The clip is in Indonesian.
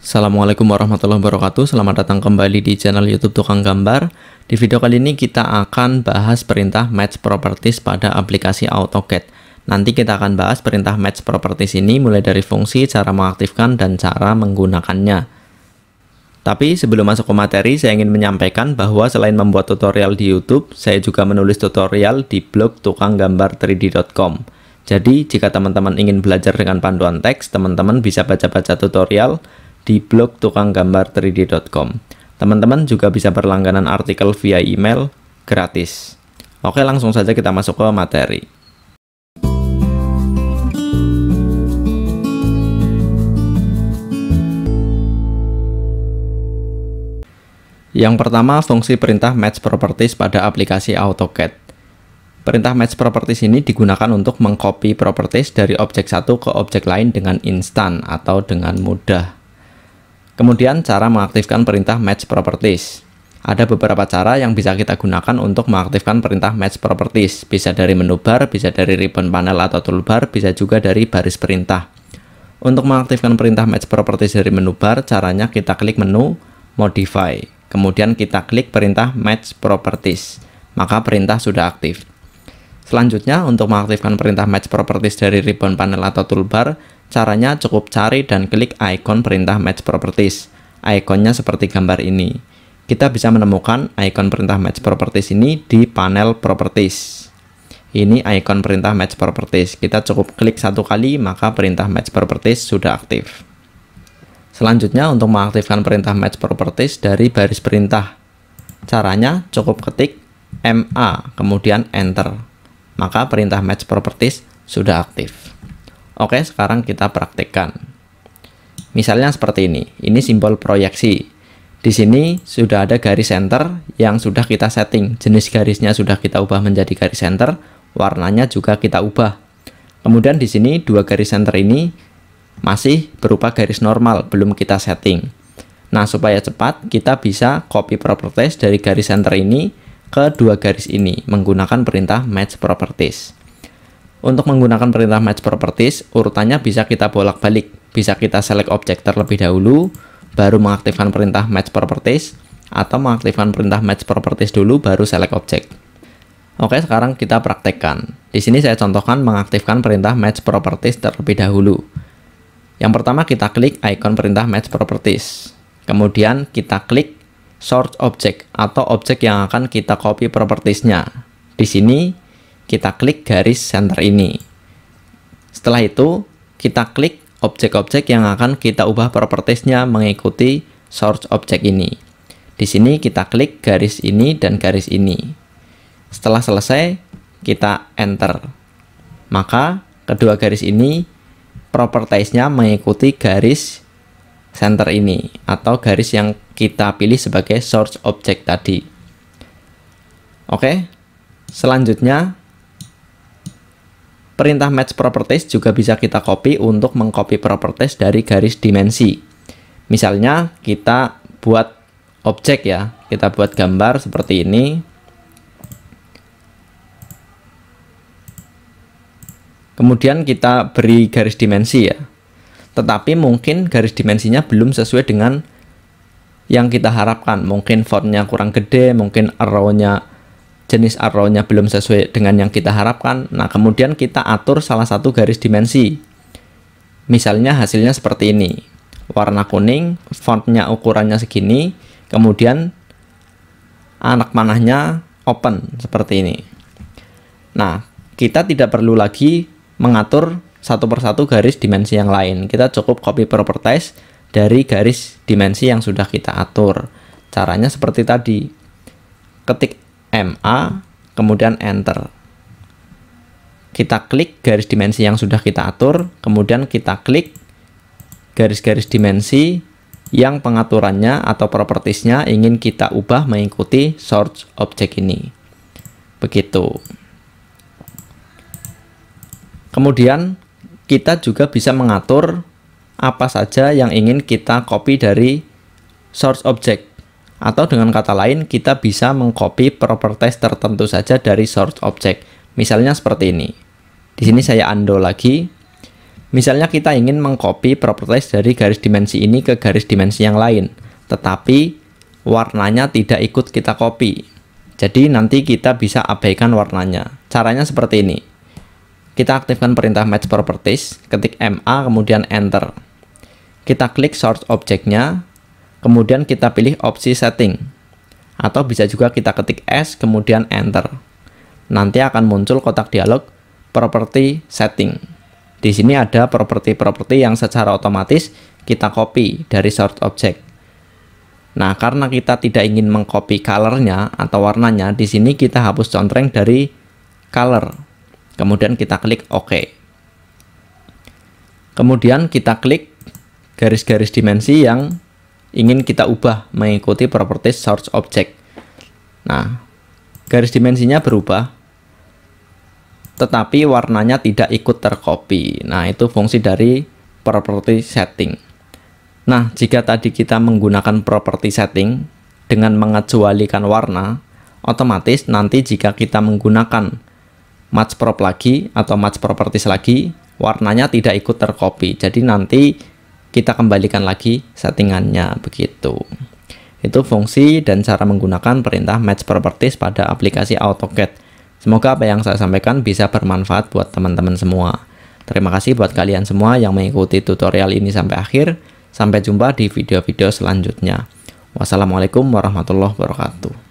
Assalamualaikum warahmatullahi wabarakatuh Selamat datang kembali di channel youtube Tukang Gambar Di video kali ini kita akan bahas perintah Match Properties pada aplikasi AutoCAD Nanti kita akan bahas perintah Match Properties ini mulai dari fungsi, cara mengaktifkan, dan cara menggunakannya Tapi sebelum masuk ke materi, saya ingin menyampaikan bahwa selain membuat tutorial di youtube Saya juga menulis tutorial di blog tukanggambar3d.com Jadi jika teman-teman ingin belajar dengan panduan teks, teman-teman bisa baca-baca tutorial di blog tukanggambar3d.com. Teman-teman juga bisa berlangganan artikel via email gratis. Oke, langsung saja kita masuk ke materi. Yang pertama, fungsi perintah match properties pada aplikasi AutoCAD. Perintah match properties ini digunakan untuk mengcopy properties dari objek satu ke objek lain dengan instan atau dengan mudah. Kemudian cara mengaktifkan perintah match properties. Ada beberapa cara yang bisa kita gunakan untuk mengaktifkan perintah match properties. Bisa dari menu bar, bisa dari ribbon panel atau toolbar, bisa juga dari baris perintah. Untuk mengaktifkan perintah match properties dari menu bar, caranya kita klik menu modify. Kemudian kita klik perintah match properties. Maka perintah sudah aktif. Selanjutnya, untuk mengaktifkan perintah Match Properties dari ribbon panel atau toolbar, caranya cukup cari dan klik icon perintah Match Properties. Ikonnya seperti gambar ini. Kita bisa menemukan icon perintah Match Properties ini di panel Properties. Ini icon perintah Match Properties. Kita cukup klik satu kali, maka perintah Match Properties sudah aktif. Selanjutnya, untuk mengaktifkan perintah Match Properties dari baris perintah. Caranya cukup ketik MA, kemudian Enter maka perintah match properties sudah aktif. Oke, sekarang kita praktekkan. Misalnya seperti ini. Ini simbol proyeksi. Di sini sudah ada garis center yang sudah kita setting. Jenis garisnya sudah kita ubah menjadi garis center, warnanya juga kita ubah. Kemudian di sini dua garis center ini masih berupa garis normal, belum kita setting. Nah, supaya cepat, kita bisa copy properties dari garis center ini kedua garis ini menggunakan perintah match properties. Untuk menggunakan perintah match properties, urutannya bisa kita bolak-balik. Bisa kita select objek terlebih dahulu, baru mengaktifkan perintah match properties, atau mengaktifkan perintah match properties dulu baru select objek. Oke, sekarang kita praktekkan. Di sini saya contohkan mengaktifkan perintah match properties terlebih dahulu. Yang pertama kita klik icon perintah match properties. Kemudian kita klik source object atau objek yang akan kita copy propertiesnya. Di sini kita klik garis center ini. Setelah itu kita klik objek-objek yang akan kita ubah propertiesnya mengikuti source object ini. Di sini kita klik garis ini dan garis ini. Setelah selesai kita enter. Maka kedua garis ini propertiesnya mengikuti garis center ini atau garis yang kita pilih sebagai source object tadi. Oke. Selanjutnya perintah match properties juga bisa kita copy untuk mengcopy properties dari garis dimensi. Misalnya kita buat objek ya, kita buat gambar seperti ini. Kemudian kita beri garis dimensi ya tetapi mungkin garis dimensinya belum sesuai dengan yang kita harapkan. Mungkin fontnya kurang gede, mungkin arrow jenis arrow belum sesuai dengan yang kita harapkan. Nah, kemudian kita atur salah satu garis dimensi. Misalnya hasilnya seperti ini. Warna kuning, fontnya ukurannya segini, kemudian anak manahnya open seperti ini. Nah, kita tidak perlu lagi mengatur satu persatu garis dimensi yang lain. Kita cukup copy properties dari garis dimensi yang sudah kita atur. Caranya seperti tadi. Ketik MA, kemudian enter. Kita klik garis dimensi yang sudah kita atur, kemudian kita klik garis-garis dimensi yang pengaturannya atau propertiesnya ingin kita ubah mengikuti source object ini. Begitu. Kemudian kita juga bisa mengatur apa saja yang ingin kita copy dari source object atau dengan kata lain kita bisa mengcopy properties tertentu saja dari source object misalnya seperti ini di sini saya undo lagi misalnya kita ingin mengcopy properties dari garis dimensi ini ke garis dimensi yang lain tetapi warnanya tidak ikut kita copy jadi nanti kita bisa abaikan warnanya caranya seperti ini kita aktifkan perintah match properties, ketik MA kemudian enter. Kita klik source objeknya, kemudian kita pilih opsi setting. Atau bisa juga kita ketik S kemudian enter. Nanti akan muncul kotak dialog property setting. Di sini ada properti-properti yang secara otomatis kita copy dari source object. Nah, karena kita tidak ingin mengcopy colornya atau warnanya, di sini kita hapus contreng dari color Kemudian kita klik OK. Kemudian kita klik garis-garis dimensi yang ingin kita ubah mengikuti properties source object. Nah, garis dimensinya berubah tetapi warnanya tidak ikut tercopy. Nah, itu fungsi dari property setting. Nah, jika tadi kita menggunakan property setting dengan mengecualikan warna, otomatis nanti jika kita menggunakan match prop lagi atau match properties lagi warnanya tidak ikut tercopy jadi nanti kita kembalikan lagi settingannya begitu itu fungsi dan cara menggunakan perintah match properties pada aplikasi AutoCAD semoga apa yang saya sampaikan bisa bermanfaat buat teman-teman semua terima kasih buat kalian semua yang mengikuti tutorial ini sampai akhir sampai jumpa di video-video selanjutnya wassalamualaikum warahmatullahi wabarakatuh